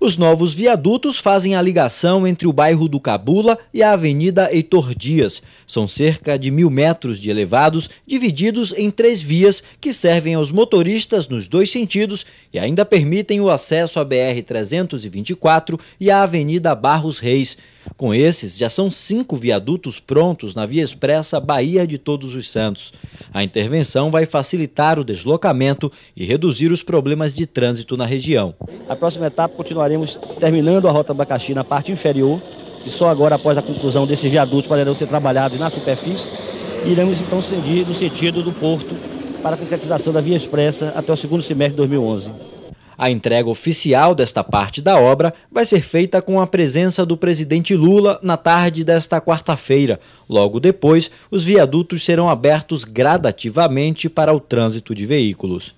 Os novos viadutos fazem a ligação entre o bairro do Cabula e a Avenida Heitor Dias. São cerca de mil metros de elevados, divididos em três vias que servem aos motoristas nos dois sentidos e ainda permitem o acesso à BR-324 e à Avenida Barros Reis. Com esses, já são cinco viadutos prontos na Via Expressa Bahia de Todos os Santos. A intervenção vai facilitar o deslocamento e reduzir os problemas de trânsito na região. A próxima etapa continuaremos terminando a Rota Abacaxi na parte inferior, e só agora, após a conclusão desses viadutos, poderão ser trabalhados na superfície. E iremos então seguir no sentido do porto para a concretização da Via Expressa até o segundo semestre de 2011. A entrega oficial desta parte da obra vai ser feita com a presença do presidente Lula na tarde desta quarta-feira. Logo depois, os viadutos serão abertos gradativamente para o trânsito de veículos.